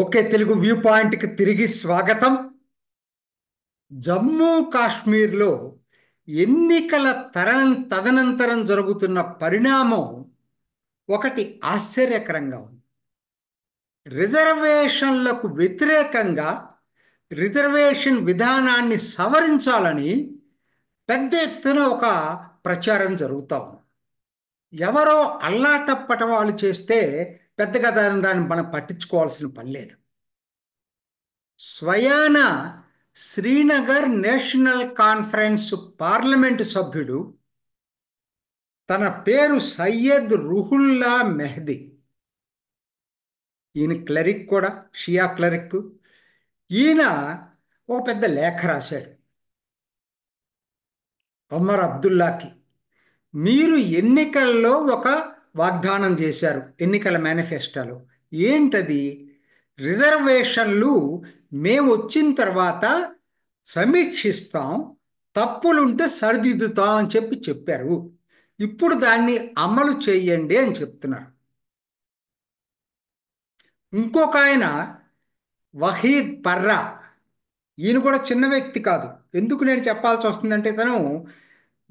okay Telugu view పాయింట్కి తిరిగి స్వాగతం జమ్మూ కాశ్మీర్లో ఎన్నికల తరం తదనంతరం జరుగుతున్న పరిణామం ఒకటి ఆశ్చర్యకరంగా ఉంది రిజర్వేషన్లకు వ్యతిరేకంగా రిజర్వేషన్ విధానాన్ని సవరించాలని పెద్ద ఎత్తున ఒక ప్రచారం జరుగుతూ ఉంది ఎవరో అల్లాటప్పట వాళ్ళు చేస్తే పెద్దగా దాని దాన్ని మనం పట్టించుకోవాల్సిన పని లేదు స్వయాన శ్రీనగర్ నేషనల్ కాన్ఫరెన్స్ పార్లమెంటు సభ్యుడు తన పేరు సయ్యద్ రుహుల్లా మెహదీ ఈయన క్లరిక్ కూడా షియా క్లరిక్ ఈయన ఒక పెద్ద లేఖ రాశాడు అమర్ అబ్దుల్లాకి మీరు ఎన్నికల్లో ఒక వాగ్దానం చేశారు ఎన్నికల మేనిఫెస్టోలో ఏంటది రిజర్వేషన్లు మేము వచ్చిన తర్వాత సమీక్షిస్తాం తప్పులుంటే సరిదిద్దుతాం అని చెప్పి చెప్పారు ఇప్పుడు దాన్ని అమలు చేయండి అని చెప్తున్నారు ఇంకొక ఆయన వహీద్ పర్రా ఈయన కూడా చిన్న వ్యక్తి కాదు ఎందుకు నేను చెప్పాల్సి వస్తుందంటే తను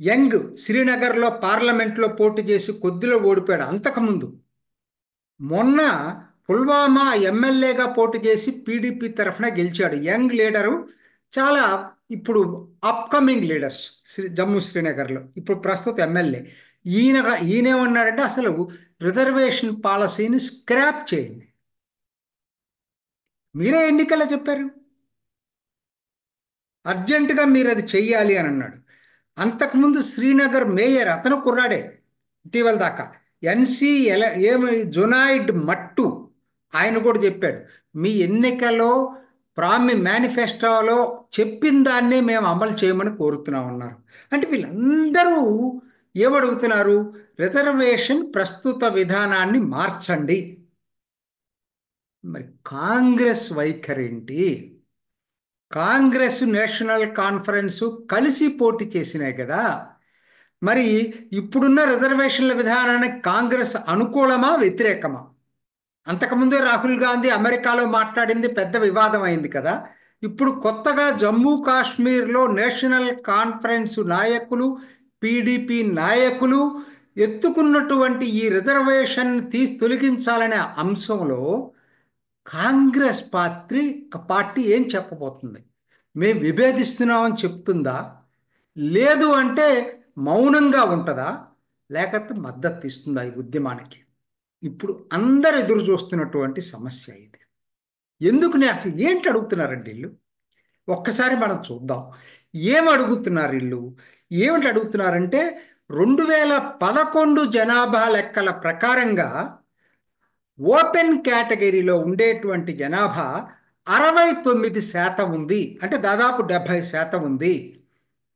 యంగ్ శ్రీనగర్లో పార్లమెంట్లో పోటీ చేసి కొద్దిలో ఓడిపోయాడు అంతకుముందు మొన్న పుల్వామా ఎమ్మెల్యేగా పోటీ చేసి పీడీపీ తరఫున గెలిచాడు యంగ్ లీడరు చాలా ఇప్పుడు అప్కమింగ్ లీడర్స్ శ్రీ జమ్మూ శ్రీనగర్లో ఇప్పుడు ప్రస్తుత ఎమ్మెల్యే ఈయన ఈయనేమన్నాడంటే అసలు రిజర్వేషన్ పాలసీని స్క్రాప్ చేయండి మీరే ఎన్నికల్లో చెప్పారు అర్జెంటుగా మీరు అది చెయ్యాలి అని అన్నాడు అంతకుముందు శ్రీనగర్ మేయర్ అతను కుర్రాడే ఇటీవల దాకా ఎన్సీ ఎలా ఏమి జునాయిడ్ మట్టు ఆయన కూడా చెప్పాడు మీ ఎన్నికలో ప్రామి మేనిఫెస్టోలో చెప్పిన దాన్నే మేము అమలు చేయమని కోరుతున్నాం అన్నారు అంటే వీళ్ళందరూ ఏమడుగుతున్నారు రిజర్వేషన్ ప్రస్తుత విధానాన్ని మార్చండి మరి కాంగ్రెస్ వైఖరి ఏంటి కాంగ్రెస్ నేషనల్ కాన్ఫరెన్స్ కలిసి పోటీ చేసినాయి కదా మరి ఇప్పుడున్న రిజర్వేషన్ల విధానానికి కాంగ్రెస్ అనుకూలమా వ్యతిరేకమా అంతకుముందే రాహుల్ గాంధీ అమెరికాలో మాట్లాడింది పెద్ద వివాదం అయింది కదా ఇప్పుడు కొత్తగా జమ్మూ కాశ్మీర్లో నేషనల్ కాన్ఫరెన్స్ నాయకులు పీడీపీ నాయకులు ఎత్తుకున్నటువంటి ఈ రిజర్వేషన్ తీసి తొలగించాలనే అంశంలో కాంగ్రెస్ పార్టీ పార్టీ ఏం చెప్పబోతుంది మేము విభేదిస్తున్నామని చెప్తుందా లేదు అంటే మౌనంగా ఉంటుందా లేకపోతే మద్దతు ఇస్తుందా ఈ ఉద్యమానికి ఇప్పుడు అందరు ఎదురు చూస్తున్నటువంటి సమస్య ఇది ఎందుకు నేను అసలు ఏంటి అడుగుతున్నారండి ఇల్లు ఒక్కసారి మనం చూద్దాం ఏమి అడుగుతున్నారు ఇల్లు ఏమిటి అడుగుతున్నారంటే రెండు వేల పదకొండు జనాభా లెక్కల ప్రకారంగా ఓపెన్ కేటగిరీలో ఉండేటువంటి జనాభా అరవై తొమ్మిది శాతం ఉంది అంటే దాదాపు డెబ్భై శాతం ఉంది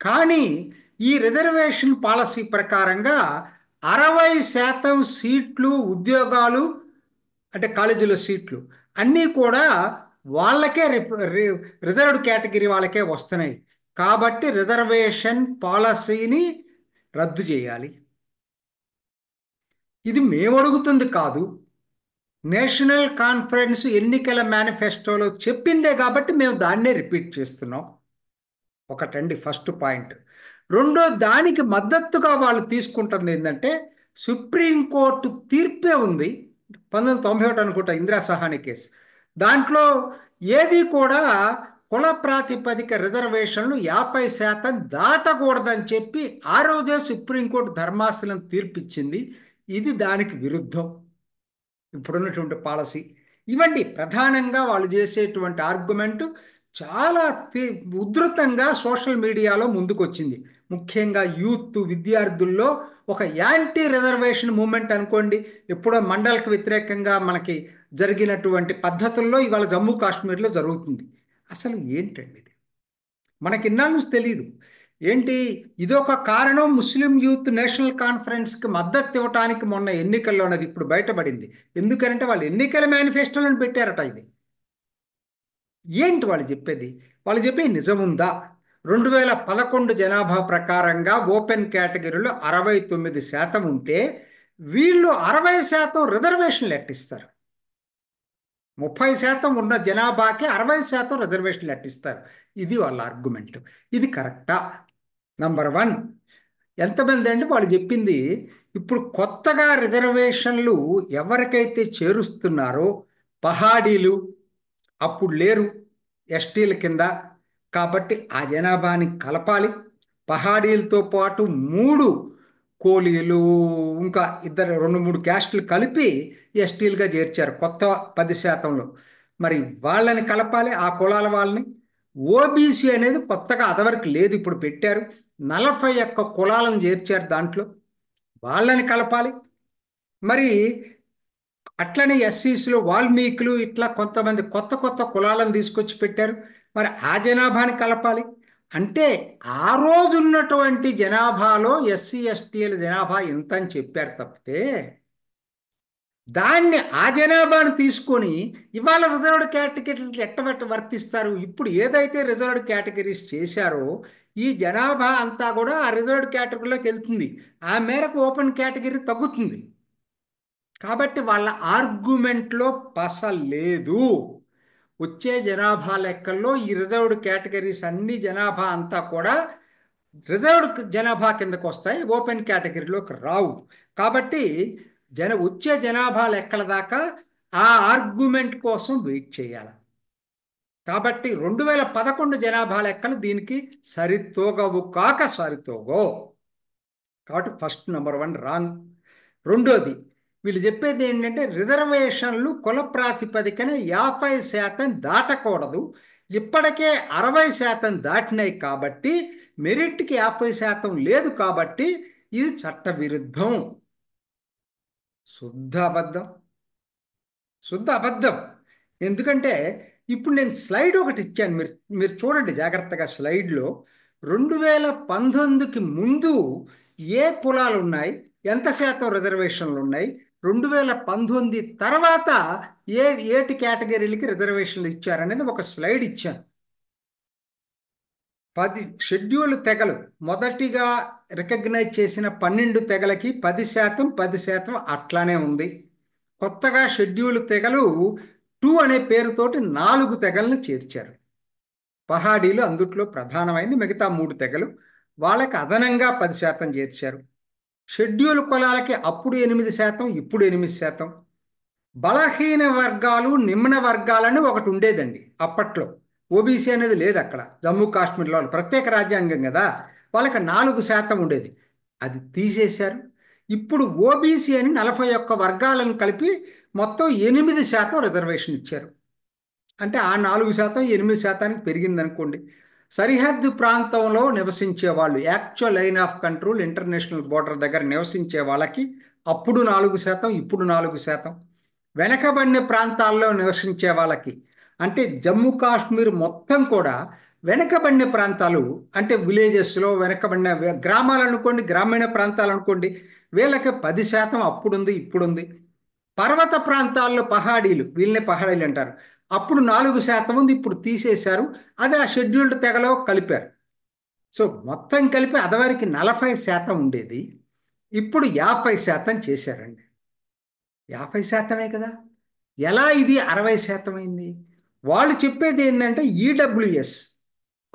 కానీ ఈ రిజర్వేషన్ పాలసీ ప్రకారంగా అరవై శాతం సీట్లు ఉద్యోగాలు అంటే కాలేజీల సీట్లు అన్నీ కూడా వాళ్ళకే రిజర్వ్డ్ కేటగిరీ వాళ్ళకే వస్తున్నాయి కాబట్టి రిజర్వేషన్ పాలసీని రద్దు చేయాలి ఇది మేము అడుగుతుంది కాదు నేషనల్ కాన్ఫరెన్స్ ఎన్నికల మేనిఫెస్టోలో చెప్పిందే కాబట్టి మేము దాన్నే రిపీట్ చేస్తున్నాం ఒకటండి ఫస్ట్ పాయింట్ రెండో దానికి మద్దతుగా వాళ్ళు తీసుకుంటుంది ఏంటంటే సుప్రీంకోర్టు తీర్పే ఉంది పంతొమ్మిది వందల తొంభై ఒకటి అనుకుంటా ఇందిరా సహాని కేసు దాంట్లో ఏది కూడా కుల ప్రాతిపదిక రిజర్వేషన్లు యాభై శాతం దాటకూడదని చెప్పి ఆ రోజే సుప్రీంకోర్టు ధర్మాసనం తీర్పిచ్చింది ఇది దానికి విరుద్ధం ఇప్పుడున్నటువంటి పాలసీ ఇవండి ప్రధానంగా వాళ్ళు చేసేటువంటి ఆర్గ్యుమెంటు చాలా ఉధృతంగా సోషల్ మీడియాలో ముందుకొచ్చింది ముఖ్యంగా యూత్ విద్యార్థుల్లో ఒక యాంటీ రిజర్వేషన్ మూమెంట్ అనుకోండి ఎప్పుడో మండలకు వ్యతిరేకంగా మనకి జరిగినటువంటి పద్ధతుల్లో ఇవాళ జమ్మూ కాశ్మీర్లో జరుగుతుంది అసలు ఏంటండి ఇది మనకి ఇన్నాళ్ళు తెలియదు ఏంటి ఇదొక కారణం ముస్లిం యూత్ నేషనల్ కాన్ఫరెన్స్కి మద్దతు ఇవ్వటానికి మొన్న ఎన్నికల్లో అనేది ఇప్పుడు బయటపడింది ఎందుకంటే వాళ్ళు ఎన్నికల మేనిఫెస్టోలను పెట్టారట ఇది ఏంటి వాళ్ళు చెప్పేది వాళ్ళు చెప్పే నిజముందా రెండు వేల పదకొండు జనాభా ప్రకారంగా ఓపెన్ కేటగిరీలో అరవై తొమ్మిది శాతం ఉంటే వీళ్ళు అరవై శాతం రిజర్వేషన్లు ఎట్టిస్తారు ముప్పై శాతం ఉన్న జనాభాకి అరవై శాతం రిజర్వేషన్లు అట్టిస్తారు ఇది వాళ్ళ ఆర్గ్యుమెంట్ ఇది కరెక్టా నంబర్ వన్ ఎంతమంది అంటే వాళ్ళు చెప్పింది ఇప్పుడు కొత్తగా రిజర్వేషన్లు ఎవరికైతే చేరుస్తున్నారో పహాడీలు అప్పుడు లేరు ఎస్టీల కింద కాబట్టి ఆ జనాభాని కలపాలి పహాడీలతో పాటు మూడు కోలీలు ఇంకా ఇద్దరు రెండు మూడు క్యాస్టులు కలిపి ఎస్టీలుగా చేర్చారు కొత్త పది శాతంలో మరి వాళ్ళని కలపాలి ఆ కులాల వాళ్ళని ఓబీసీ అనేది కొత్తగా అదవరకు లేదు ఇప్పుడు పెట్టారు నలభై ఒక్క కులాలను చేర్చారు దాంట్లో వాళ్ళని కలపాలి మరి అట్లనే ఎస్సీస్లో వాల్మీకులు ఇట్లా కొంతమంది కొత్త కొత్త కులాలను తీసుకొచ్చి పెట్టారు మరి ఆ జనాభాని కలపాలి అంటే ఆ రోజు ఉన్నటువంటి జనాభాలో ఎస్సీ ఎస్టీల జనాభా ఇంత అని చెప్పారు తప్పితే దాన్ని ఆ జనాభాను తీసుకొని ఇవాళ రిజర్వ్డ్ కేటగిరీలు ఎట్టబెట్ట వర్తిస్తారు ఇప్పుడు ఏదైతే రిజర్వ్డ్ కేటగిరీస్ చేశారో ఈ జనాభా అంతా కూడా ఆ రిజర్వ్డ్ కేటగిరీలోకి వెళ్తుంది ఆ మేరకు ఓపెన్ కేటగిరీ తగ్గుతుంది కాబట్టి వాళ్ళ ఆర్గ్యుమెంట్లో పస లేదు వచ్చే జనాభా లెక్కల్లో ఈ రిజర్వ్డ్ కేటగిరీస్ అన్ని జనాభా అంతా కూడా రిజర్వ్డ్ జనాభా కిందకు వస్తాయి ఓపెన్ కేటగిరీలోకి రావు కాబట్టి జన వచ్చే జనాభా లెక్కల దాకా ఆ ఆర్గ్యుమెంట్ కోసం వెయిట్ చేయాలి కాబట్టి రెండు వేల పదకొండు జనాభా లెక్కలు దీనికి సరితోగవు కాక సరితోగో కాబట్టి ఫస్ట్ నెంబర్ వన్ రాంగ్ రెండోది వీళ్ళు చెప్పేది ఏంటంటే రిజర్వేషన్లు కుల ప్రాతిపదికన యాభై శాతం దాటకూడదు ఇప్పటికే అరవై శాతం దాటినాయి కాబట్టి మెరిట్కి యాభై శాతం లేదు కాబట్టి ఇది చట్టవిరుద్ధం శుద్ధ అబద్ధం శుద్ధ అబద్ధం ఎందుకంటే ఇప్పుడు నేను స్లైడ్ ఒకటి ఇచ్చాను మీరు మీరు చూడండి జాగ్రత్తగా స్లైడ్లో రెండు వేల పంతొమ్మిదికి ముందు ఏ కులాలు ఉన్నాయి ఎంత శాతం రిజర్వేషన్లు ఉన్నాయి రెండు వేల పంతొమ్మిది తర్వాత ఏ ఏటి కేటగిరీలకి రిజర్వేషన్లు ఇచ్చారనేది ఒక స్లైడ్ ఇచ్చాను పది షెడ్యూల్ తెగలు మొదటిగా రికగ్నైజ్ చేసిన పన్నెండు తెగలకి పది శాతం పది శాతం అట్లానే ఉంది కొత్తగా షెడ్యూల్ తెగలు టూ అనే పేరుతోటి నాలుగు తెగలను చేర్చారు పహాడీలు అందుట్లో ప్రధానమైంది మిగతా మూడు తెగలు వాళ్ళకి అదనంగా పది శాతం చేర్చారు షెడ్యూల్ కులాలకి అప్పుడు ఎనిమిది శాతం ఇప్పుడు ఎనిమిది శాతం బలహీన వర్గాలు నిమ్న వర్గాలని ఒకటి ఉండేదండి అప్పట్లో ఓబీసీ అనేది లేదు అక్కడ జమ్మూ కాశ్మీర్లో ప్రత్యేక రాజ్యాంగం కదా వాళ్ళకి నాలుగు శాతం ఉండేది అది తీసేశారు ఇప్పుడు ఓబీసీ అని నలభై ఒక్క వర్గాలను కలిపి మొత్తం ఎనిమిది శాతం రిజర్వేషన్ ఇచ్చారు అంటే ఆ నాలుగు శాతం ఎనిమిది శాతానికి పెరిగిందనుకోండి సరిహద్దు ప్రాంతంలో నివసించే వాళ్ళు actual line of control international border దగ్గర నివసించే వాళ్ళకి అప్పుడు నాలుగు శాతం ఇప్పుడు నాలుగు శాతం వెనకబడిన ప్రాంతాల్లో నివసించే వాళ్ళకి అంటే జమ్మూ కాశ్మీర్ మొత్తం కూడా వెనకబడిన ప్రాంతాలు అంటే విలేజెస్లో వెనకబడిన గ్రామాలు అనుకోండి గ్రామీణ ప్రాంతాలు అనుకోండి వీళ్ళకి పది శాతం అప్పుడుంది ఇప్పుడుంది పర్వత ప్రాంతాల్లో పహాడీలు వీళ్ళనే పహాడీలు అంటారు అప్పుడు నాలుగు శాతం ఉంది ఇప్పుడు తీసేశారు అది ఆ షెడ్యూల్డ్ తెగలో కలిపారు సో మొత్తం కలిపి అదవారికి నలభై శాతం ఉండేది ఇప్పుడు యాభై శాతం చేశారండి యాభై శాతమే కదా ఎలా ఇది అరవై శాతం అయింది వాళ్ళు చెప్పేది ఏంటంటే ఈడబ్ల్యూఎస్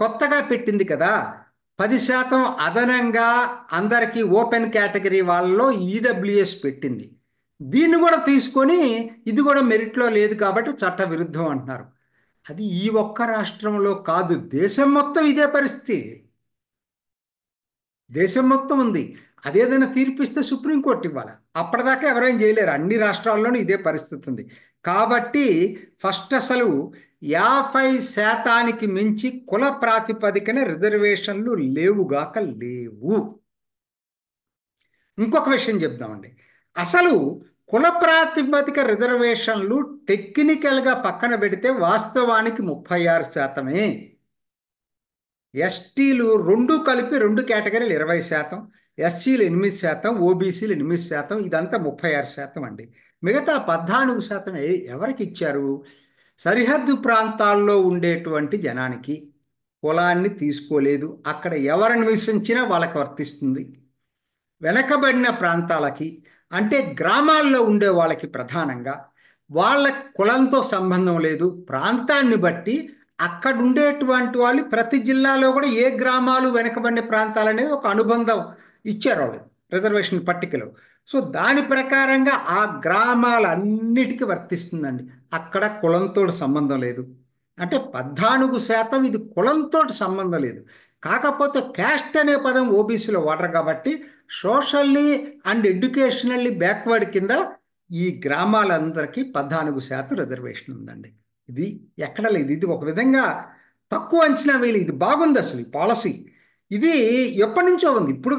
కొత్తగా పెట్టింది కదా పది శాతం అదనంగా అందరికీ ఓపెన్ కేటగిరీ వాళ్ళలో ఈడబ్ల్యూఎస్ పెట్టింది దీన్ని కూడా తీసుకొని ఇది కూడా మెరిట్లో లేదు కాబట్టి చట్ట విరుద్ధం అంటున్నారు అది ఈ ఒక్క రాష్ట్రంలో కాదు దేశం మొత్తం ఇదే పరిస్థితి దేశం మొత్తం ఉంది అదేదైనా తీర్పిస్తే సుప్రీంకోర్టు ఇవ్వాలి అప్పటిదాకా ఎవరేం చేయలేరు అన్ని రాష్ట్రాల్లోనూ ఇదే పరిస్థితి ఉంది కాబట్టి ఫస్ట్ అసలు యాభై శాతానికి మించి కుల ప్రాతిపదికన రిజర్వేషన్లు లేవుగాక లేవు ఇంకొక విషయం చెప్దామండి అసలు కుల ప్రాతిపదిక రిజర్వేషన్లు టెక్నికల్గా పక్కన పెడితే వాస్తవానికి ముప్పై ఆరు శాతమే ఎస్టీలు రెండు కలిపి రెండు కేటగిరీలు ఇరవై శాతం ఎస్సీలు ఎనిమిది శాతం ఓబీసీలు ఎనిమిది శాతం ఇదంతా ముప్పై ఆరు శాతం అండి మిగతా పద్నాలుగు శాతం ఎవరికి ఇచ్చారు సరిహద్దు ప్రాంతాల్లో ఉండేటువంటి జనానికి కులాన్ని తీసుకోలేదు అక్కడ ఎవరు నివసించినా వాళ్ళకి వర్తిస్తుంది వెనకబడిన ప్రాంతాలకి అంటే గ్రామాల్లో ఉండే వాళ్ళకి ప్రధానంగా వాళ్ళ కులంతో సంబంధం లేదు ప్రాంతాన్ని బట్టి అక్కడ ఉండేటువంటి వాళ్ళు ప్రతి జిల్లాలో కూడా ఏ గ్రామాలు వెనకబడిన ప్రాంతాలు అనేది ఒక అనుబంధం ఇచ్చారు వాళ్ళు రిజర్వేషన్ పట్టికలో సో దాని ప్రకారంగా ఆ గ్రామాలన్నిటికీ వర్తిస్తుందండి అక్కడ కులంతో సంబంధం లేదు అంటే పద్నాలుగు శాతం ఇది కులంతో సంబంధం లేదు కాకపోతే క్యాస్ట్ అనే పదం ఓబీసీలో వాడరు కాబట్టి సోషల్లీ అండ్ ఎడ్యుకేషనల్లీ బ్యాక్వర్డ్ కింద ఈ గ్రామాలందరికీ పద్నాలుగు శాతం రిజర్వేషన్ ఉందండి ఇది ఎక్కడ లేదు ఇది ఒక విధంగా తక్కువ అంచనా వేయలేదు ఇది బాగుంది అసలు ఈ పాలసీ ఇది ఎప్పటి నుంచో ఉంది ఇప్పుడు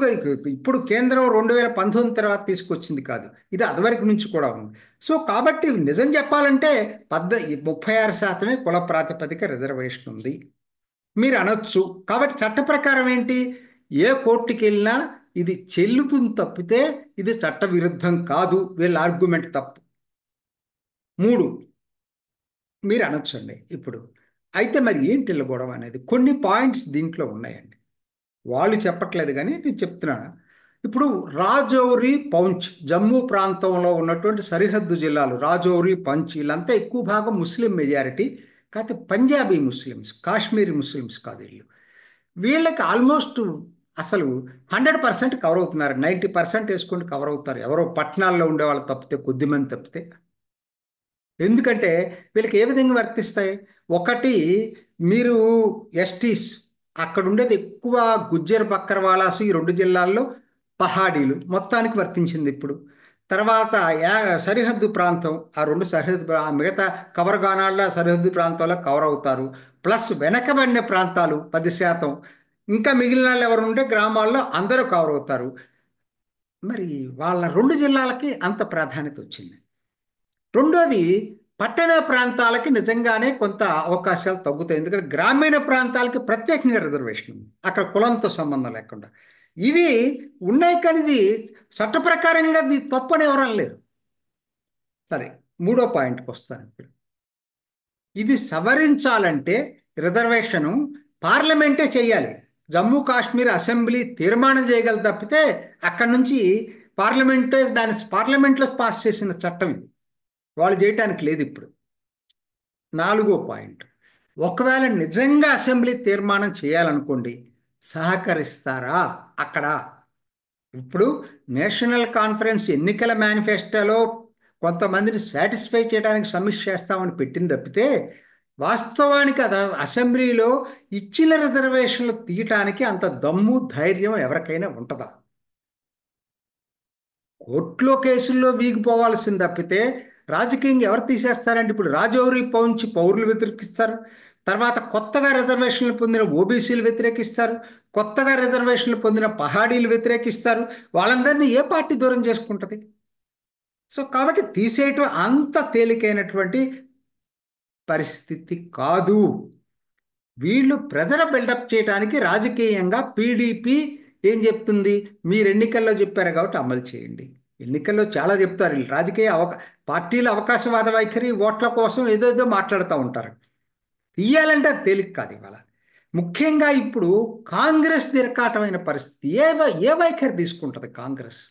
ఇప్పుడు కేంద్రం రెండు వేల పంతొమ్మిది తర్వాత తీసుకొచ్చింది కాదు ఇది అదివరకు నుంచి కూడా ఉంది సో కాబట్టి నిజం చెప్పాలంటే పద్ద ముప్పై ఆరు శాతమే కుల ప్రాతిపదిక రిజర్వేషన్ ఉంది మీరు అనొచ్చు కాబట్టి చట్ట ప్రకారం ఏంటి ఏ కోర్టుకి వెళ్ళినా ఇది చెల్లుతుంది తప్పితే ఇది చట్టవిరుద్ధం కాదు వీళ్ళ ఆర్గ్యుమెంట్ తప్పు మూడు మీరు అనొచ్చండి ఇప్పుడు అయితే మరి ఏంటి గొడవ అనేది కొన్ని పాయింట్స్ దీంట్లో ఉన్నాయండి వాళ్ళు చెప్పట్లేదు కానీ నేను చెప్తున్నాను ఇప్పుడు రాజౌరి పౌంచ్ జమ్మూ ప్రాంతంలో ఉన్నటువంటి సరిహద్దు జిల్లాలు రాజౌరి పంచ్ వీళ్ళంతా ఎక్కువ భాగం ముస్లిం మెజారిటీ కాకపోతే పంజాబీ ముస్లిమ్స్ కాశ్మీరీ ముస్లిమ్స్ కాదు వీళ్ళు వీళ్ళకి ఆల్మోస్ట్ అసలు హండ్రెడ్ పర్సెంట్ కవర్ అవుతున్నారు నైంటీ పర్సెంట్ వేసుకుంటే కవర్ అవుతారు ఎవరో పట్టణాల్లో ఉండే వాళ్ళు తప్పితే కొద్దిమంది తప్పితే ఎందుకంటే వీళ్ళకి ఏ విధంగా వర్తిస్తాయి ఒకటి మీరు ఎస్టీస్ అక్కడ ఉండేది ఎక్కువ గుజ్జర్ బక్కర్వాలాసు ఈ రెండు జిల్లాల్లో పహాడీలు మొత్తానికి వర్తించింది ఇప్పుడు తర్వాత సరిహద్దు ప్రాంతం ఆ రెండు సరిహద్దు మిగతా కవర్ గానాళ్ళ సరిహద్దు ప్రాంతాల్లో కవర్ అవుతారు ప్లస్ వెనకబడిన ప్రాంతాలు పది శాతం ఇంకా మిగిలిన వాళ్ళు ఎవరు ఉంటే గ్రామాల్లో అందరూ కవర్ అవుతారు మరి వాళ్ళ రెండు జిల్లాలకి అంత ప్రాధాన్యత వచ్చింది రెండోది పట్టణ ప్రాంతాలకి నిజంగానే కొంత అవకాశాలు తగ్గుతాయి ఎందుకంటే గ్రామీణ ప్రాంతాలకి ప్రత్యేకంగా రిజర్వేషన్ ఉంది అక్కడ కులంతో సంబంధం లేకుండా ఇవి ఉన్నాయి కానీ ఇది చట్ట ప్రకారంగా ఇది తప్పని ఎవరని లేరు సరే మూడో పాయింట్కి వస్తాను ఇప్పుడు ఇది సవరించాలంటే రిజర్వేషను పార్లమెంటే చేయాలి జమ్మూ కాశ్మీర్ అసెంబ్లీ తీర్మానం చేయగలదు తప్పితే అక్కడి నుంచి పార్లమెంట్ దాని పార్లమెంట్లో పాస్ చేసిన చట్టం ఇది వాళ్ళు చేయటానికి లేదు ఇప్పుడు నాలుగో పాయింట్ ఒకవేళ నిజంగా అసెంబ్లీ తీర్మానం చేయాలనుకోండి సహకరిస్తారా అక్కడ ఇప్పుడు నేషనల్ కాన్ఫరెన్స్ ఎన్నికల మేనిఫెస్టోలో కొంతమందిని సాటిస్ఫై చేయడానికి సమీక్ష చేస్తామని పెట్టింది తప్పితే వాస్తవానికి అది అసెంబ్లీలో ఇచ్చిన రిజర్వేషన్లు తీయటానికి అంత దమ్ము ధైర్యం ఎవరికైనా ఉంటుందా కోర్టులో కేసుల్లో వీగిపోవాల్సింది తప్పితే రాజకీయంగా ఎవరు తీసేస్తారంటే ఇప్పుడు రాజౌరి పౌంచి పౌరులు వ్యతిరేకిస్తారు తర్వాత కొత్తగా రిజర్వేషన్లు పొందిన ఓబీసీలు వ్యతిరేకిస్తారు కొత్తగా రిజర్వేషన్లు పొందిన పహాడీలు వ్యతిరేకిస్తారు వాళ్ళందరినీ ఏ పార్టీ దూరం చేసుకుంటుంది సో కాబట్టి తీసేయటం అంత తేలికైనటువంటి పరిస్థితి కాదు వీళ్ళు ప్రజల బిల్డప్ చేయడానికి రాజకీయంగా పీడీపీ ఏం చెప్తుంది మీరు ఎన్నికల్లో చెప్పారు కాబట్టి అమలు చేయండి ఎన్నికల్లో చాలా చెప్తారు వీళ్ళు రాజకీయ అవకా పార్టీల అవకాశవాద వైఖరి ఓట్ల కోసం ఏదో ఏదో మాట్లాడుతూ ఉంటారు తీయాలంటే అది తేలిక కాదు ఇవాళ ముఖ్యంగా ఇప్పుడు కాంగ్రెస్ తిరకాటమైన పరిస్థితి ఏ ఏ వైఖరి తీసుకుంటుంది కాంగ్రెస్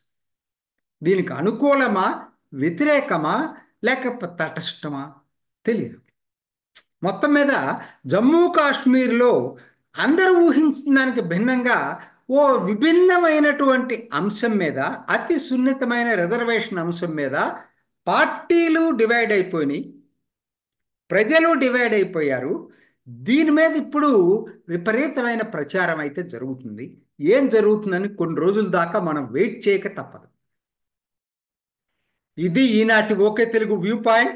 దీనికి అనుకూలమా వ్యతిరేకమా లేకపోతే తటస్థమా తెలియదు మొత్తం మీద జమ్మూ కాశ్మీర్లో అందరూ ఊహించిన దానికి భిన్నంగా ఓ విభిన్నమైనటువంటి అంశం మీద అతి సున్నితమైన రిజర్వేషన్ అంశం మీద పార్టీలు డివైడ్ అయిపోయినాయి ప్రజలు డివైడ్ అయిపోయారు దీని మీద ఇప్పుడు విపరీతమైన ప్రచారం అయితే జరుగుతుంది ఏం జరుగుతుందని కొన్ని రోజుల దాకా మనం వెయిట్ చేయక తప్పదు ఇది ఈనాటి ఓకే తెలుగు వ్యూ పాయింట్